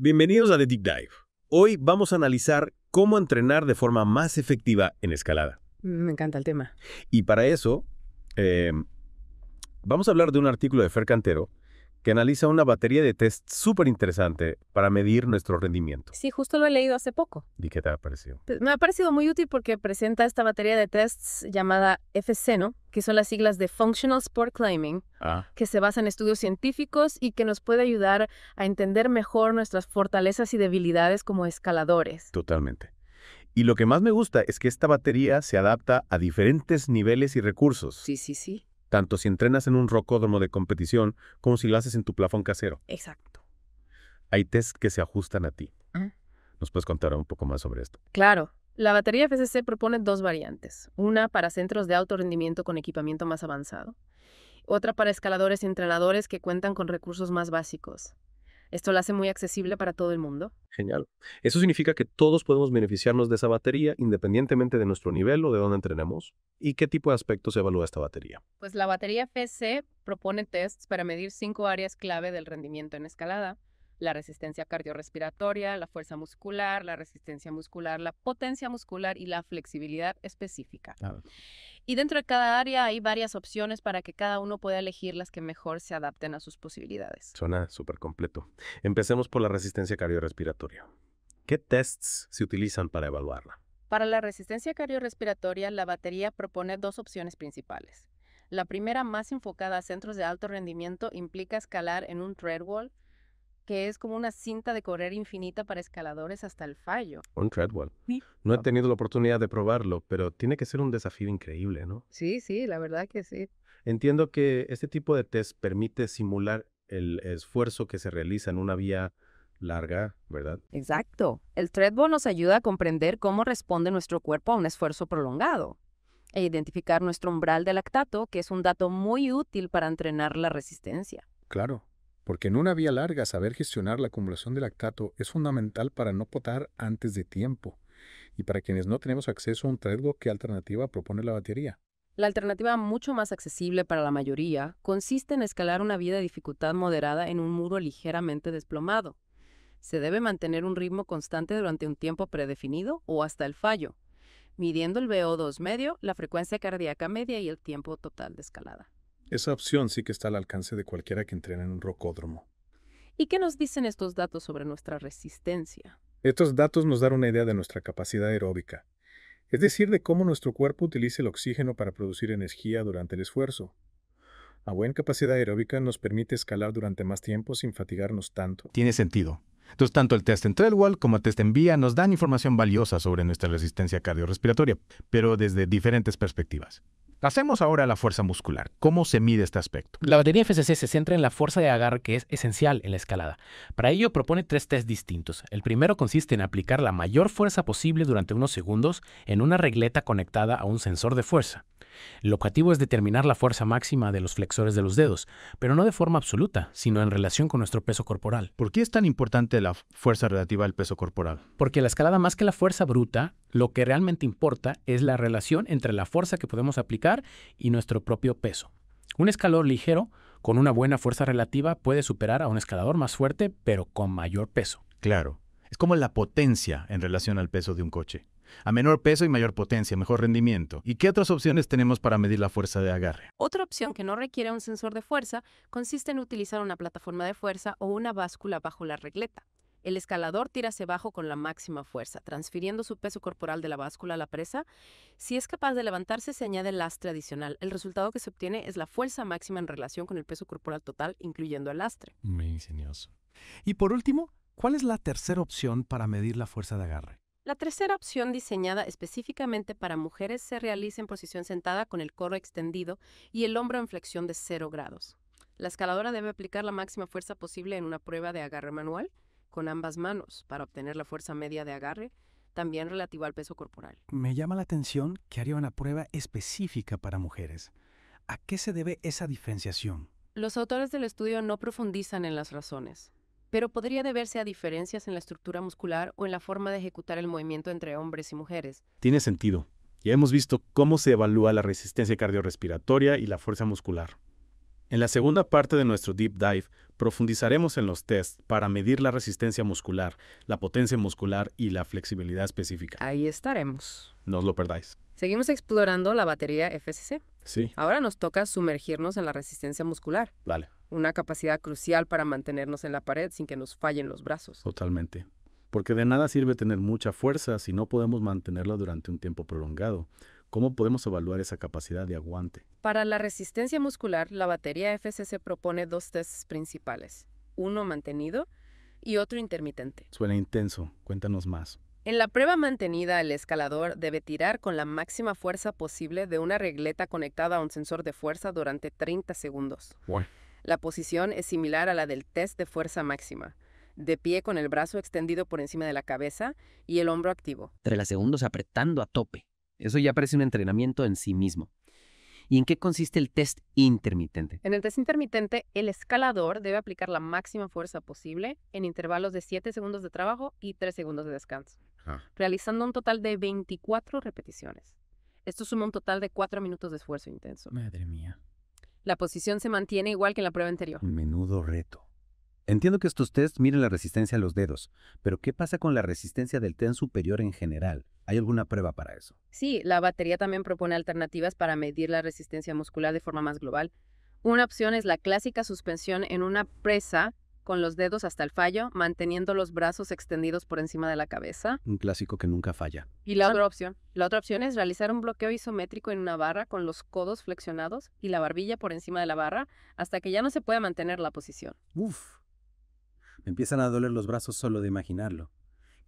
Bienvenidos a The Deep Dive. Hoy vamos a analizar cómo entrenar de forma más efectiva en escalada. Me encanta el tema. Y para eso, eh, vamos a hablar de un artículo de Fer Cantero que analiza una batería de test súper interesante para medir nuestro rendimiento. Sí, justo lo he leído hace poco. ¿Y qué te ha parecido? me ha parecido muy útil porque presenta esta batería de tests llamada FC, ¿no? que son las siglas de Functional Sport Climbing, ah. que se basa en estudios científicos y que nos puede ayudar a entender mejor nuestras fortalezas y debilidades como escaladores. Totalmente. Y lo que más me gusta es que esta batería se adapta a diferentes niveles y recursos. Sí, sí, sí tanto si entrenas en un rocódromo de competición como si lo haces en tu plafón casero. Exacto. Hay test que se ajustan a ti. ¿Nos puedes contar un poco más sobre esto? Claro. La batería FCC propone dos variantes. Una para centros de alto rendimiento con equipamiento más avanzado. Otra para escaladores y entrenadores que cuentan con recursos más básicos. Esto lo hace muy accesible para todo el mundo. Genial. Eso significa que todos podemos beneficiarnos de esa batería independientemente de nuestro nivel o de dónde entrenemos. ¿Y qué tipo de aspectos evalúa esta batería? Pues la batería FC propone tests para medir cinco áreas clave del rendimiento en escalada la resistencia cardiorrespiratoria, la fuerza muscular, la resistencia muscular, la potencia muscular y la flexibilidad específica. Y dentro de cada área hay varias opciones para que cada uno pueda elegir las que mejor se adapten a sus posibilidades. Suena súper completo. Empecemos por la resistencia cardiorrespiratoria. ¿Qué tests se utilizan para evaluarla? Para la resistencia cardiorrespiratoria, la batería propone dos opciones principales. La primera, más enfocada a centros de alto rendimiento, implica escalar en un treadwall, que es como una cinta de correr infinita para escaladores hasta el fallo. Un treadwell. No he tenido la oportunidad de probarlo, pero tiene que ser un desafío increíble, ¿no? Sí, sí, la verdad que sí. Entiendo que este tipo de test permite simular el esfuerzo que se realiza en una vía larga, ¿verdad? Exacto. El treadwell nos ayuda a comprender cómo responde nuestro cuerpo a un esfuerzo prolongado e identificar nuestro umbral de lactato, que es un dato muy útil para entrenar la resistencia. Claro porque en una vía larga saber gestionar la acumulación de lactato es fundamental para no potar antes de tiempo y para quienes no tenemos acceso a un trasgo, ¿qué alternativa propone la batería? La alternativa mucho más accesible para la mayoría consiste en escalar una vía de dificultad moderada en un muro ligeramente desplomado. Se debe mantener un ritmo constante durante un tiempo predefinido o hasta el fallo, midiendo el VO2 medio, la frecuencia cardíaca media y el tiempo total de escalada. Esa opción sí que está al alcance de cualquiera que entrene en un rocódromo. ¿Y qué nos dicen estos datos sobre nuestra resistencia? Estos datos nos dan una idea de nuestra capacidad aeróbica, es decir, de cómo nuestro cuerpo utiliza el oxígeno para producir energía durante el esfuerzo. La buena capacidad aeróbica nos permite escalar durante más tiempo sin fatigarnos tanto. Tiene sentido. Entonces, tanto el test en Trailwall como el test en Vía nos dan información valiosa sobre nuestra resistencia cardiorrespiratoria, pero desde diferentes perspectivas. Hacemos ahora la fuerza muscular. ¿Cómo se mide este aspecto? La batería FCC se centra en la fuerza de agarre que es esencial en la escalada. Para ello propone tres test distintos. El primero consiste en aplicar la mayor fuerza posible durante unos segundos en una regleta conectada a un sensor de fuerza. El objetivo es determinar la fuerza máxima de los flexores de los dedos, pero no de forma absoluta, sino en relación con nuestro peso corporal. ¿Por qué es tan importante la fuerza relativa al peso corporal? Porque la escalada más que la fuerza bruta, lo que realmente importa es la relación entre la fuerza que podemos aplicar y nuestro propio peso. Un escalador ligero, con una buena fuerza relativa, puede superar a un escalador más fuerte, pero con mayor peso. Claro. Es como la potencia en relación al peso de un coche. A menor peso y mayor potencia, mejor rendimiento. ¿Y qué otras opciones tenemos para medir la fuerza de agarre? Otra opción que no requiere un sensor de fuerza consiste en utilizar una plataforma de fuerza o una báscula bajo la regleta. El escalador tira hacia abajo con la máxima fuerza, transfiriendo su peso corporal de la báscula a la presa. Si es capaz de levantarse, se añade el lastre adicional. El resultado que se obtiene es la fuerza máxima en relación con el peso corporal total, incluyendo el lastre. Muy ingenioso. Y por último, ¿cuál es la tercera opción para medir la fuerza de agarre? La tercera opción diseñada específicamente para mujeres se realiza en posición sentada con el coro extendido y el hombro en flexión de 0 grados. La escaladora debe aplicar la máxima fuerza posible en una prueba de agarre manual con ambas manos para obtener la fuerza media de agarre, también relativa al peso corporal. Me llama la atención que haría una prueba específica para mujeres. ¿A qué se debe esa diferenciación? Los autores del estudio no profundizan en las razones pero podría deberse a diferencias en la estructura muscular o en la forma de ejecutar el movimiento entre hombres y mujeres. Tiene sentido. Ya hemos visto cómo se evalúa la resistencia cardiorrespiratoria y la fuerza muscular. En la segunda parte de nuestro Deep Dive, profundizaremos en los tests para medir la resistencia muscular, la potencia muscular y la flexibilidad específica. Ahí estaremos. No os lo perdáis. Seguimos explorando la batería FSC. Sí. Ahora nos toca sumergirnos en la resistencia muscular. Vale una capacidad crucial para mantenernos en la pared sin que nos fallen los brazos. Totalmente. Porque de nada sirve tener mucha fuerza si no podemos mantenerla durante un tiempo prolongado. ¿Cómo podemos evaluar esa capacidad de aguante? Para la resistencia muscular, la batería FCC propone dos tests principales, uno mantenido y otro intermitente. Suena intenso, cuéntanos más. En la prueba mantenida, el escalador debe tirar con la máxima fuerza posible de una regleta conectada a un sensor de fuerza durante 30 segundos. La posición es similar a la del test de fuerza máxima, de pie con el brazo extendido por encima de la cabeza y el hombro activo. Tres segundos apretando a tope. Eso ya parece un entrenamiento en sí mismo. ¿Y en qué consiste el test intermitente? En el test intermitente, el escalador debe aplicar la máxima fuerza posible en intervalos de 7 segundos de trabajo y 3 segundos de descanso, ah. realizando un total de 24 repeticiones. Esto suma un total de 4 minutos de esfuerzo intenso. Madre mía. La posición se mantiene igual que en la prueba anterior. Menudo reto. Entiendo que estos tests miren la resistencia a los dedos, pero ¿qué pasa con la resistencia del TEN superior en general? ¿Hay alguna prueba para eso? Sí, la batería también propone alternativas para medir la resistencia muscular de forma más global. Una opción es la clásica suspensión en una presa con los dedos hasta el fallo, manteniendo los brazos extendidos por encima de la cabeza. Un clásico que nunca falla. Y la otra opción. La otra opción es realizar un bloqueo isométrico en una barra con los codos flexionados y la barbilla por encima de la barra hasta que ya no se pueda mantener la posición. Uf. Me empiezan a doler los brazos solo de imaginarlo.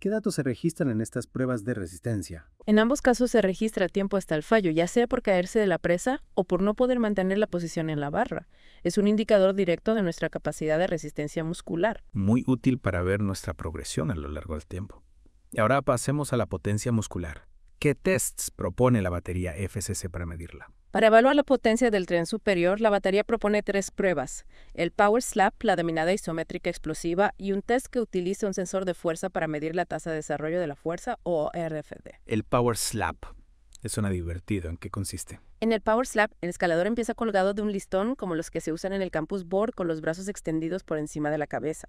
¿Qué datos se registran en estas pruebas de resistencia? En ambos casos se registra tiempo hasta el fallo, ya sea por caerse de la presa o por no poder mantener la posición en la barra. Es un indicador directo de nuestra capacidad de resistencia muscular. Muy útil para ver nuestra progresión a lo largo del tiempo. ahora pasemos a la potencia muscular. ¿Qué tests propone la batería FCC para medirla? Para evaluar la potencia del tren superior, la batería propone tres pruebas, el Power Slap, la dominada isométrica explosiva y un test que utiliza un sensor de fuerza para medir la tasa de desarrollo de la fuerza o RFD. El Power Slap es una divertido. ¿En qué consiste? En el Power Slap, el escalador empieza colgado de un listón como los que se usan en el campus board con los brazos extendidos por encima de la cabeza.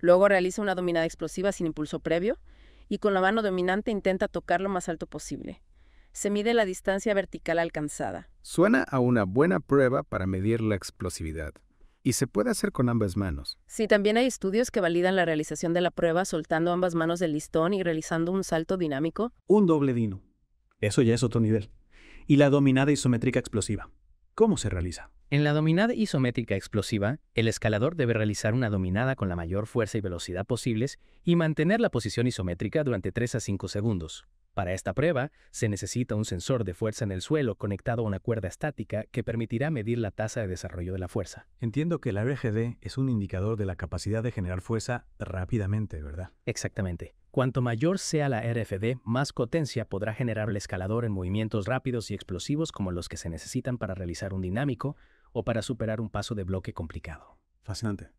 Luego realiza una dominada explosiva sin impulso previo y con la mano dominante intenta tocar lo más alto posible se mide la distancia vertical alcanzada. Suena a una buena prueba para medir la explosividad. Y se puede hacer con ambas manos. Sí, también hay estudios que validan la realización de la prueba soltando ambas manos del listón y realizando un salto dinámico. Un doble dino. Eso ya es otro nivel. Y la dominada isométrica explosiva. ¿Cómo se realiza? En la dominada isométrica explosiva, el escalador debe realizar una dominada con la mayor fuerza y velocidad posibles y mantener la posición isométrica durante 3 a 5 segundos. Para esta prueba, se necesita un sensor de fuerza en el suelo conectado a una cuerda estática que permitirá medir la tasa de desarrollo de la fuerza. Entiendo que la RFD es un indicador de la capacidad de generar fuerza rápidamente, ¿verdad? Exactamente. Cuanto mayor sea la RFD, más potencia podrá generar el escalador en movimientos rápidos y explosivos como los que se necesitan para realizar un dinámico o para superar un paso de bloque complicado. Fascinante.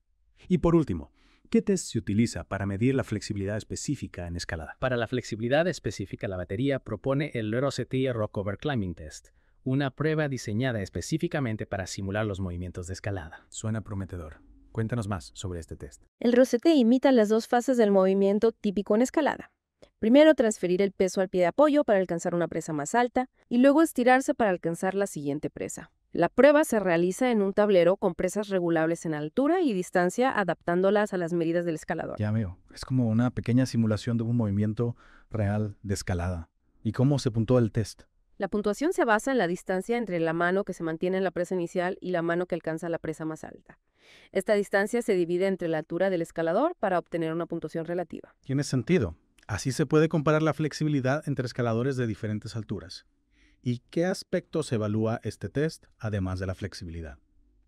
Y por último, ¿Qué test se utiliza para medir la flexibilidad específica en escalada? Para la flexibilidad específica, la batería propone el Rock Rockover Climbing Test, una prueba diseñada específicamente para simular los movimientos de escalada. Suena prometedor. Cuéntanos más sobre este test. El ROCT imita las dos fases del movimiento típico en escalada. Primero, transferir el peso al pie de apoyo para alcanzar una presa más alta y luego estirarse para alcanzar la siguiente presa. La prueba se realiza en un tablero con presas regulables en altura y distancia, adaptándolas a las medidas del escalador. Ya veo, es como una pequeña simulación de un movimiento real de escalada. ¿Y cómo se puntuó el test? La puntuación se basa en la distancia entre la mano que se mantiene en la presa inicial y la mano que alcanza la presa más alta. Esta distancia se divide entre la altura del escalador para obtener una puntuación relativa. Tiene sentido. Así se puede comparar la flexibilidad entre escaladores de diferentes alturas. ¿Y qué aspectos evalúa este test, además de la flexibilidad?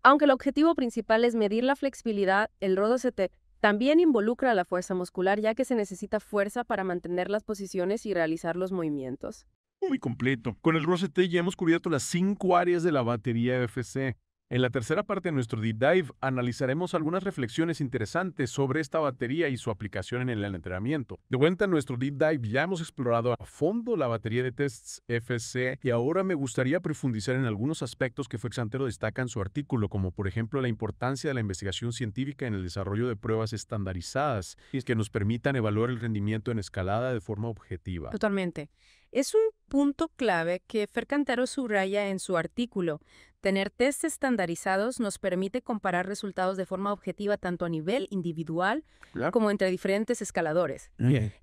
Aunque el objetivo principal es medir la flexibilidad, el RODOCT también involucra la fuerza muscular, ya que se necesita fuerza para mantener las posiciones y realizar los movimientos. Muy completo. Con el ROCT ya hemos cubierto las cinco áreas de la batería FC. En la tercera parte de nuestro deep dive analizaremos algunas reflexiones interesantes sobre esta batería y su aplicación en el entrenamiento. De vuelta en nuestro deep dive ya hemos explorado a fondo la batería de tests FC y ahora me gustaría profundizar en algunos aspectos que Santero destaca en su artículo, como por ejemplo la importancia de la investigación científica en el desarrollo de pruebas estandarizadas que nos permitan evaluar el rendimiento en escalada de forma objetiva. Totalmente. Es un punto clave que Fercantaro subraya en su artículo. Tener test estandarizados nos permite comparar resultados de forma objetiva tanto a nivel individual como entre diferentes escaladores.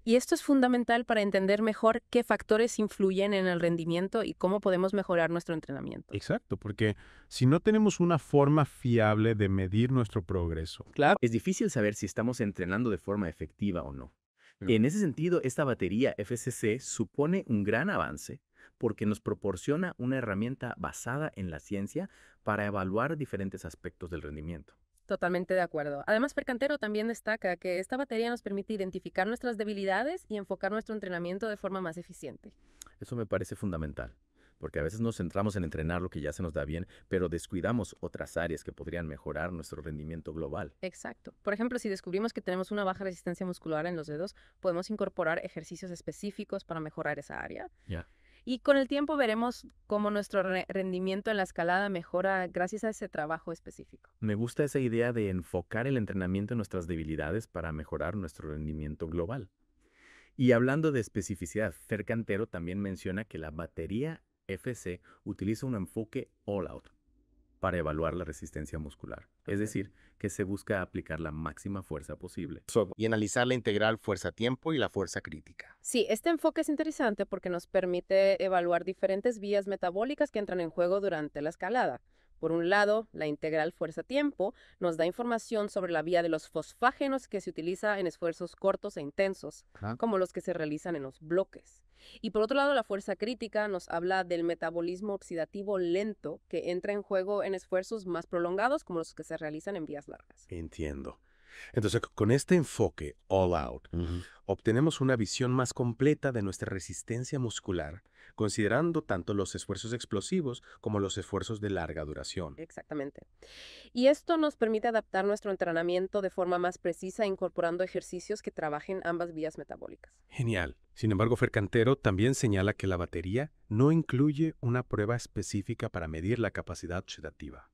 Y esto es fundamental para entender mejor qué factores influyen en el rendimiento y cómo podemos mejorar nuestro entrenamiento. Exacto, porque si no tenemos una forma fiable de medir nuestro progreso. es difícil saber si estamos entrenando de forma efectiva o no. En ese sentido, esta batería FCC supone un gran avance porque nos proporciona una herramienta basada en la ciencia para evaluar diferentes aspectos del rendimiento. Totalmente de acuerdo. Además, Percantero también destaca que esta batería nos permite identificar nuestras debilidades y enfocar nuestro entrenamiento de forma más eficiente. Eso me parece fundamental porque a veces nos centramos en entrenar lo que ya se nos da bien, pero descuidamos otras áreas que podrían mejorar nuestro rendimiento global. Exacto. Por ejemplo, si descubrimos que tenemos una baja resistencia muscular en los dedos, podemos incorporar ejercicios específicos para mejorar esa área. Ya. Y con el tiempo veremos cómo nuestro rendimiento en la escalada mejora gracias a ese trabajo específico. Me gusta esa idea de enfocar el entrenamiento en nuestras debilidades para mejorar nuestro rendimiento global. Y hablando de especificidad, Fer Cantero también menciona que la batería FC utiliza un enfoque all-out para evaluar la resistencia muscular, es decir, que se busca aplicar la máxima fuerza posible. y analizar la integral fuerza-tiempo y la fuerza crítica. Sí, este enfoque es interesante porque nos permite evaluar diferentes vías metabólicas que entran en juego durante la escalada por un lado, la integral fuerza-tiempo nos da información sobre la vía de los fosfágenos que se utiliza en esfuerzos cortos e intensos, como los que se realizan en los bloques. Y por otro lado, la fuerza crítica nos habla del metabolismo oxidativo lento que entra en juego en esfuerzos más prolongados, como los que se realizan en vías largas. Entiendo. Entonces, con este enfoque all out, obtenemos una visión más completa de nuestra resistencia muscular considerando tanto los esfuerzos explosivos como los esfuerzos de larga duración. Exactamente. Y esto nos permite adaptar nuestro entrenamiento de forma más precisa incorporando ejercicios que trabajen ambas vías metabólicas. Genial. Sin embargo, Fercantero también señala que la batería no incluye una prueba específica para medir la capacidad sedativa,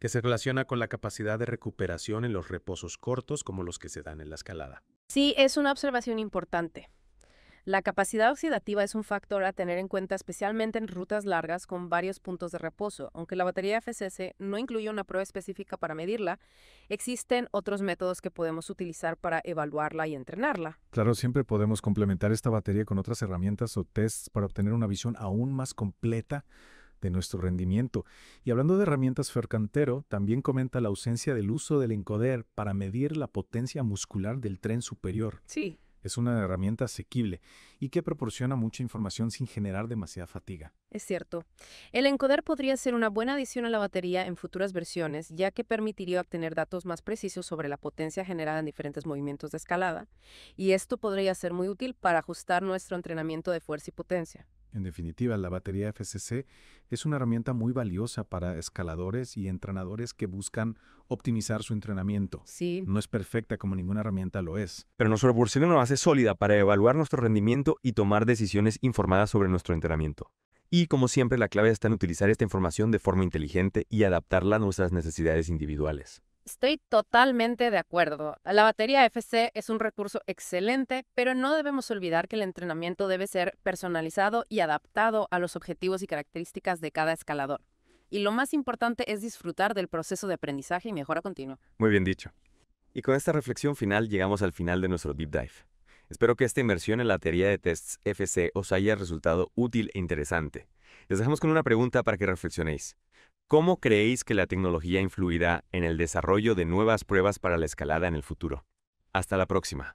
que se relaciona con la capacidad de recuperación en los reposos cortos como los que se dan en la escalada. Sí, es una observación importante. La capacidad oxidativa es un factor a tener en cuenta especialmente en rutas largas con varios puntos de reposo. Aunque la batería FSS no incluye una prueba específica para medirla, existen otros métodos que podemos utilizar para evaluarla y entrenarla. Claro, siempre podemos complementar esta batería con otras herramientas o tests para obtener una visión aún más completa de nuestro rendimiento. Y hablando de herramientas, Fercantero también comenta la ausencia del uso del encoder para medir la potencia muscular del tren superior. Sí, es una herramienta asequible y que proporciona mucha información sin generar demasiada fatiga. Es cierto. El encoder podría ser una buena adición a la batería en futuras versiones, ya que permitiría obtener datos más precisos sobre la potencia generada en diferentes movimientos de escalada, y esto podría ser muy útil para ajustar nuestro entrenamiento de fuerza y potencia. En definitiva, la batería FCC es una herramienta muy valiosa para escaladores y entrenadores que buscan optimizar su entrenamiento. No es perfecta como ninguna herramienta lo es. Pero nos proporciona una base sólida para evaluar nuestro rendimiento y tomar decisiones informadas sobre nuestro entrenamiento. Y como siempre, la clave está en utilizar esta información de forma inteligente y adaptarla a nuestras necesidades individuales. Estoy totalmente de acuerdo. La batería FC es un recurso excelente, pero no debemos olvidar que el entrenamiento debe ser personalizado y adaptado a los objetivos y características de cada escalador. Y lo más importante es disfrutar del proceso de aprendizaje y mejora continua. Muy bien dicho. Y con esta reflexión final llegamos al final de nuestro deep dive. Espero que esta inmersión en la teoría de tests FC os haya resultado útil e interesante. Les dejamos con una pregunta para que reflexionéis. ¿Cómo creéis que la tecnología influirá en el desarrollo de nuevas pruebas para la escalada en el futuro? Hasta la próxima.